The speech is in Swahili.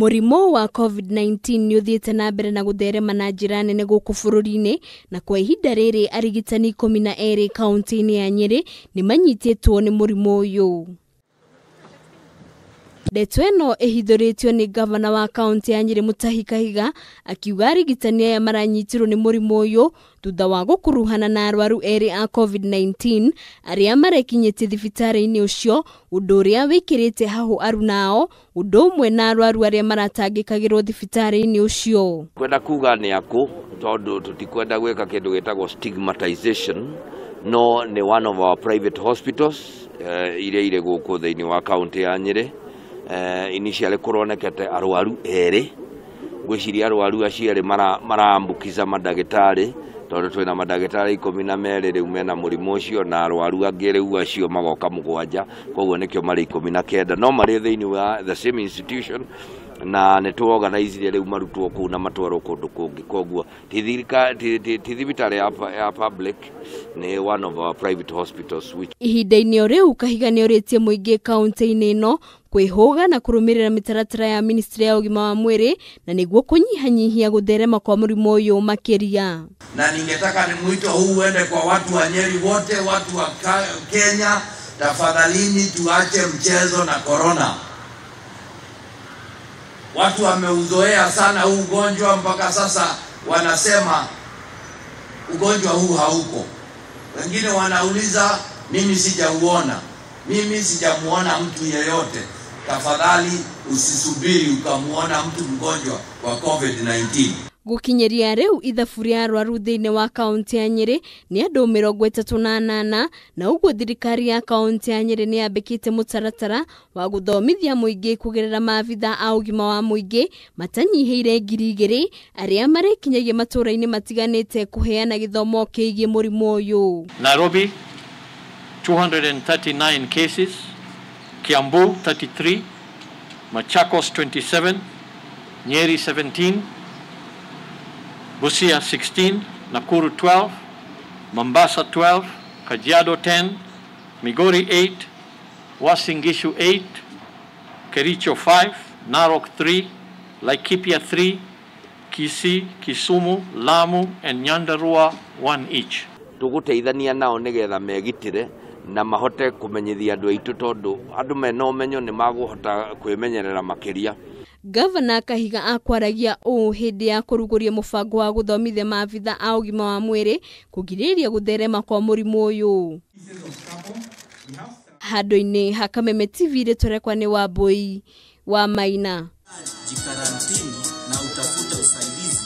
mũrimũ wa covid-19 ni ũthiĩte na mbere na gũtherema na njĩra nene gũkũ bũrũri-inĩ na kwa ihinda rĩrĩ arigitani ikũmi na erĩ kaunti-inĩ ya nyerĩ ni manyitetwo nĩ mũrimũ ũyũ ndeto ĩno ĩhithũrĩtio nĩ ngavana wa kaũntĩ ya Nyĩrĩ Mutahi Kahiga akiuga arigitani aya maranyitirwo nĩ mũrimũ ũyũ thutha wa gũkuruhana na arwaru erĩ a COVID-19 arĩa marekinyĩtie thibitarĩ-inĩ ũcio, ũndũ ũrĩa wĩkĩrĩte hahũ aruna ao ũndũ ũmwe na arwaru arĩa maratangĩkagĩrwo thibitarĩ-inĩ ũcio. Kwenda kuga nĩ akũ tondũ tũtikwenda gwĩka kĩndũ gĩtagwo stigmatization no nĩ one of our private hospitals uh, iria irĩ gũkũ thĩinĩ wa kaũntĩ ya Nyĩrĩ eh, initially kuronekete arwaru erä ngwiciria arwaru acio erä marambukiza mandagätarä tondå twä na mandagätarä ikå na merä rä u mena må rimå na arwaru angä rä u acio magoka må gwanja koguo nä kä o marä ikå na kenda no marä thä inä wa the same institution na nä tå organizire marutwo kå u na matwarwo kundu kungi koguo ti thibitarä ya public nä one of our private hospitals which ihinda-inä o rä u ni å tie må ingä kauntä-inä no kwĩhũga na kurumirira mĩtaratara ya ministry ya ugima wa mwĩrĩ na nĩguo kunyihanyihia gũtherema kwa mũrimũ ũyũ makĩria. Na ningetaka ni mwito huu uende kwa watu wa Nyeri wote, watu wa Kenya, tafadhalini tuache mchezo na corona Watu wameuzoea sana huu ugonjwa, mpaka sasa wanasema ugonjwa huu hauko. Wengine wanauliza mimi sijauona, mimi sijamuona mtu yeyote. Tafadhali usisubiri ukamuona mtu mgonjwa wa COVID-19 gukinyiria rĩu ithabu rĩa arwaru thĩinĩ wa kaunti ya nyeri ni andu mirongo itatu na nana na ũguo thirikari ya kaunti ya nyĩrĩ ni yambikite mutaratara wa guthomithia muingi kugerera maabitha a ũgima wa mũingĩ matanyihĩire ngiri igĩrĩ arĩa marikinyagia matura-ini matiganĩte kũheana gĩthomo kiigie mũrimũ uyu Nairobi 239 cases Kiambu 33 Machakos 27 Nyeri 17 Busia 16, Nakuru 12, Mombasa 12, Kajiado 10, Migori 8, Wasingishu 8, Kericho 5, Narok 3, Laikipia 3, Kisii, Kisumu, Lamu and Nyandarua 1 each. Tuguteithania nao nigetha megitire na mahote kumenyithia andu aitu tondu andu mena umenyo ni maguhota kwimenyerera makiria Gavana Kahiga akwaragia ũũ hĩndĩ ya kũrugũria mũbango wa gũthomithia maabitha a gima wa mwĩrĩ kũgirĩrĩria gũtherema kwa mũrimũ ũyũ handũ-inĩ ha Kameme TV rĩtwerekwa nĩ Wambui wa Maina. jikarantini na utafuta usaidizi